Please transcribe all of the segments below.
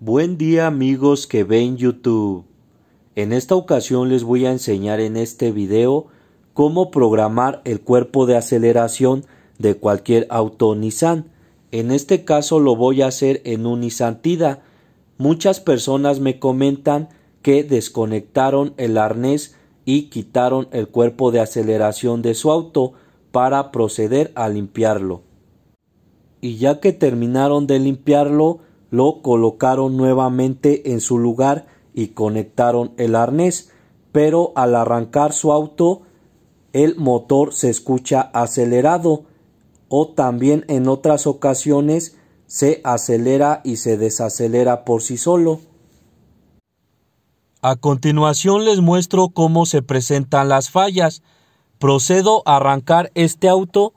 Buen día amigos que ven YouTube. En esta ocasión les voy a enseñar en este video cómo programar el cuerpo de aceleración de cualquier auto Nissan. En este caso lo voy a hacer en un Nissan Tida. Muchas personas me comentan que desconectaron el arnés y quitaron el cuerpo de aceleración de su auto para proceder a limpiarlo. Y ya que terminaron de limpiarlo, lo colocaron nuevamente en su lugar y conectaron el arnés, pero al arrancar su auto el motor se escucha acelerado o también en otras ocasiones se acelera y se desacelera por sí solo. A continuación les muestro cómo se presentan las fallas. Procedo a arrancar este auto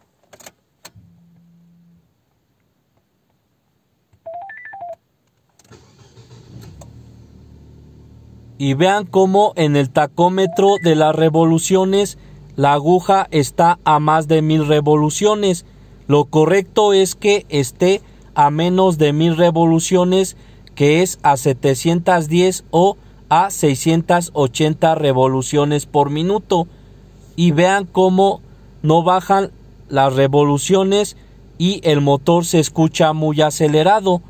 y vean cómo en el tacómetro de las revoluciones la aguja está a más de mil revoluciones. Lo correcto es que esté a menos de mil revoluciones, que es a 710 o a 680 revoluciones por minuto. Y vean cómo no bajan las revoluciones y el motor se escucha muy acelerado.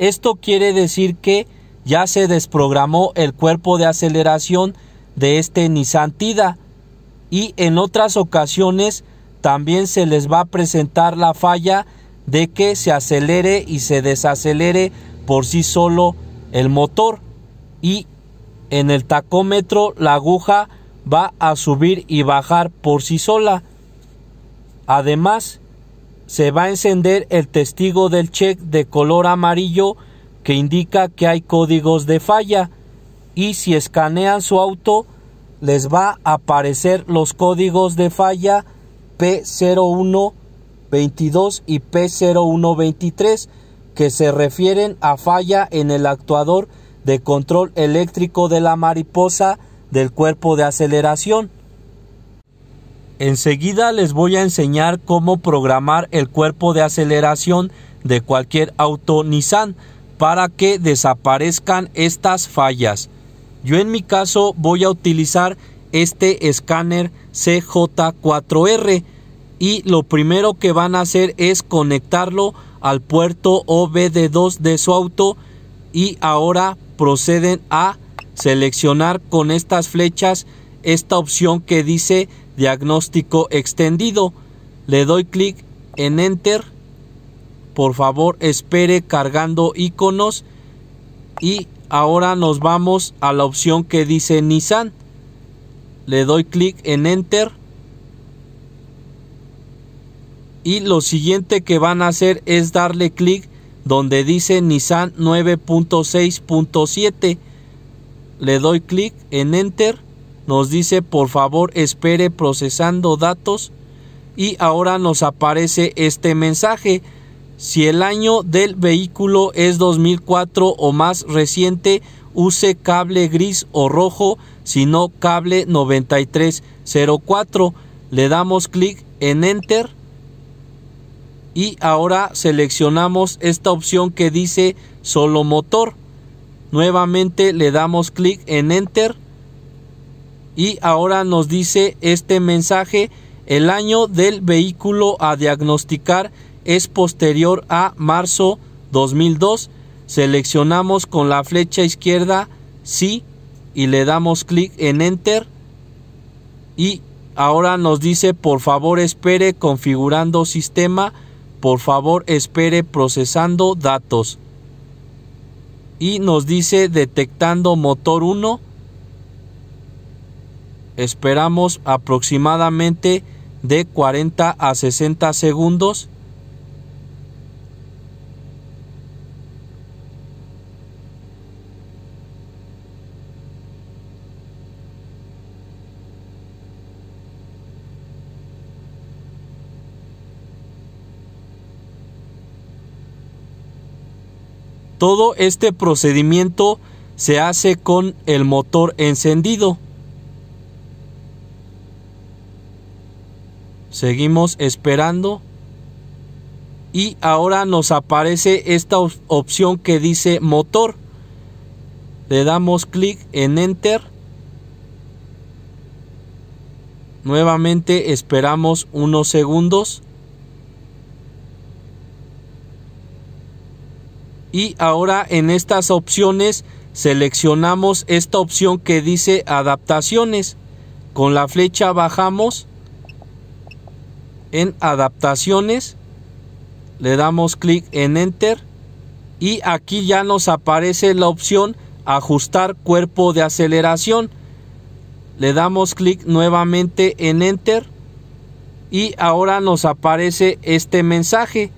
Esto quiere decir que ya se desprogramó el cuerpo de aceleración de este Nissan Tida y en otras ocasiones también se les va a presentar la falla de que se acelere y se desacelere por sí solo el motor y en el tacómetro la aguja va a subir y bajar por sí sola. Además, se va a encender el testigo del check de color amarillo que indica que hay códigos de falla y si escanean su auto les va a aparecer los códigos de falla P0122 y P0123 que se refieren a falla en el actuador de control eléctrico de la mariposa del cuerpo de aceleración. Enseguida les voy a enseñar cómo programar el cuerpo de aceleración de cualquier auto Nissan para que desaparezcan estas fallas. Yo en mi caso voy a utilizar este escáner CJ4R y lo primero que van a hacer es conectarlo al puerto OBD2 de su auto y ahora proceden a seleccionar con estas flechas esta opción que dice diagnóstico extendido. Le doy clic en enter por favor espere cargando iconos y ahora nos vamos a la opción que dice Nissan le doy clic en enter y lo siguiente que van a hacer es darle clic donde dice Nissan 9.6.7 le doy clic en enter nos dice por favor espere procesando datos y ahora nos aparece este mensaje si el año del vehículo es 2004 o más reciente, use cable gris o rojo, Si no, cable 9304. Le damos clic en Enter y ahora seleccionamos esta opción que dice solo motor. Nuevamente le damos clic en Enter y ahora nos dice este mensaje el año del vehículo a diagnosticar es posterior a marzo 2002. Seleccionamos con la flecha izquierda sí y le damos clic en enter y ahora nos dice por favor espere configurando sistema, por favor espere procesando datos y nos dice detectando motor 1 esperamos aproximadamente de 40 a 60 segundos Todo este procedimiento se hace con el motor encendido. Seguimos esperando. Y ahora nos aparece esta opción que dice motor. Le damos clic en enter. Nuevamente esperamos unos segundos. Y ahora en estas opciones seleccionamos esta opción que dice adaptaciones. Con la flecha bajamos en adaptaciones, le damos clic en enter y aquí ya nos aparece la opción ajustar cuerpo de aceleración. Le damos clic nuevamente en enter y ahora nos aparece este mensaje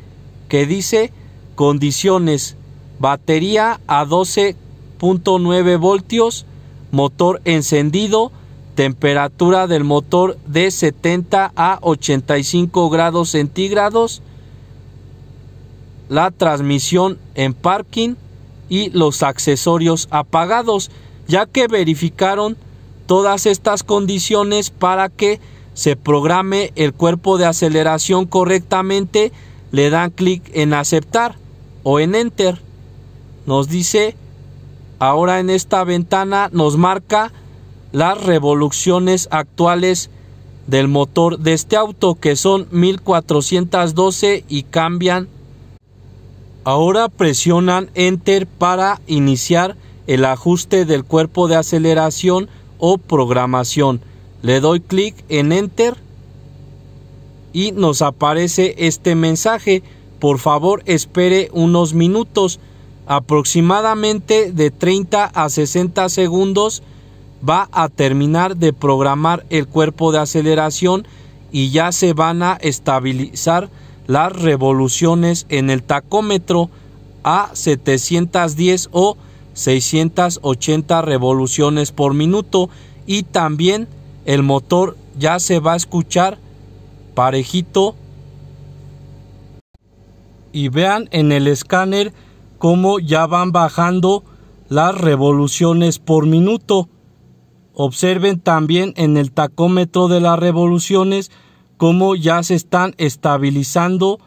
que dice condiciones batería a 12.9 voltios motor encendido temperatura del motor de 70 a 85 grados centígrados, la transmisión en parking y los accesorios apagados, ya que verificaron todas estas condiciones para que se programe el cuerpo de aceleración correctamente, le dan clic en aceptar o en enter. Nos dice, ahora en esta ventana nos marca las revoluciones actuales del motor de este auto que son 1412 y cambian ahora presionan enter para iniciar el ajuste del cuerpo de aceleración o programación le doy clic en enter y nos aparece este mensaje por favor espere unos minutos aproximadamente de 30 a 60 segundos va a terminar de programar el cuerpo de aceleración y ya se van a estabilizar las revoluciones en el tacómetro a 710 o 680 revoluciones por minuto y también el motor ya se va a escuchar parejito y vean en el escáner cómo ya van bajando las revoluciones por minuto. Observen también en el tacómetro de las revoluciones cómo ya se están estabilizando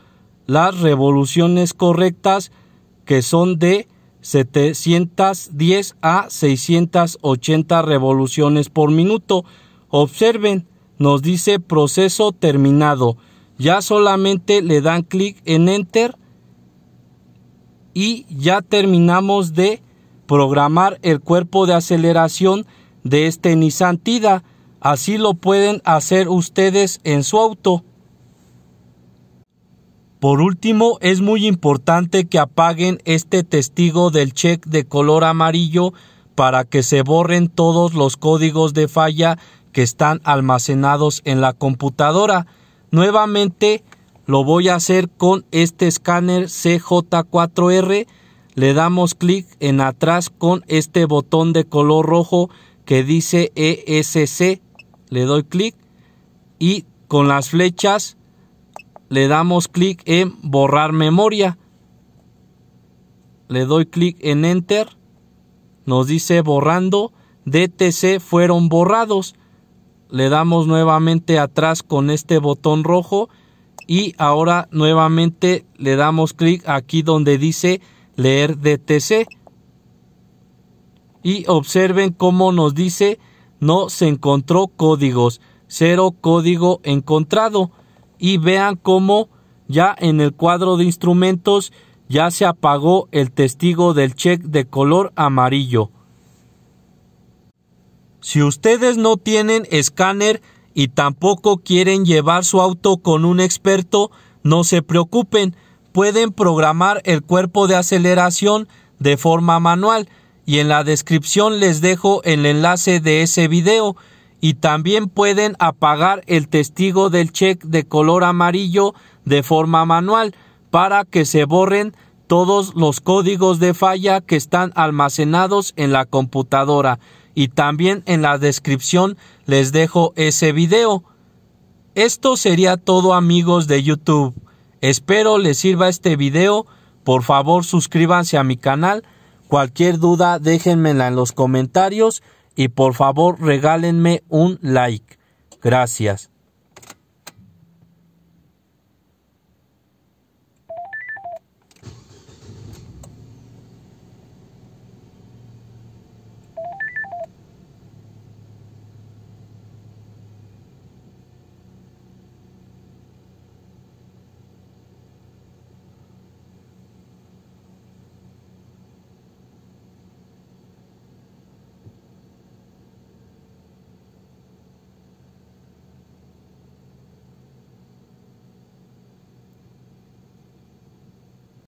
las revoluciones correctas que son de 710 a 680 revoluciones por minuto. Observen, nos dice proceso terminado. Ya solamente le dan clic en enter y ya terminamos de programar el cuerpo de aceleración de este Nissan Tida. Así lo pueden hacer ustedes en su auto. Por último, es muy importante que apaguen este testigo del check de color amarillo para que se borren todos los códigos de falla que están almacenados en la computadora. Nuevamente lo voy a hacer con este escáner CJ4R. Le damos clic en atrás con este botón de color rojo que dice ESC. Le doy clic y con las flechas le damos clic en borrar memoria. Le doy clic en enter. Nos dice borrando. DTC fueron borrados. Le damos nuevamente atrás con este botón rojo. Y ahora nuevamente le damos clic aquí donde dice leer DTC y observen cómo nos dice no se encontró códigos, cero código encontrado y vean cómo ya en el cuadro de instrumentos ya se apagó el testigo del check de color amarillo. Si ustedes no tienen escáner y tampoco quieren llevar su auto con un experto, no se preocupen, pueden programar el cuerpo de aceleración de forma manual y en la descripción les dejo el enlace de ese video y también pueden apagar el testigo del check de color amarillo de forma manual para que se borren todos los códigos de falla que están almacenados en la computadora y también en la descripción les dejo ese video. Esto sería todo amigos de YouTube. Espero les sirva este video. Por favor suscríbanse a mi canal Cualquier duda déjenmela en los comentarios y por favor regálenme un like. Gracias.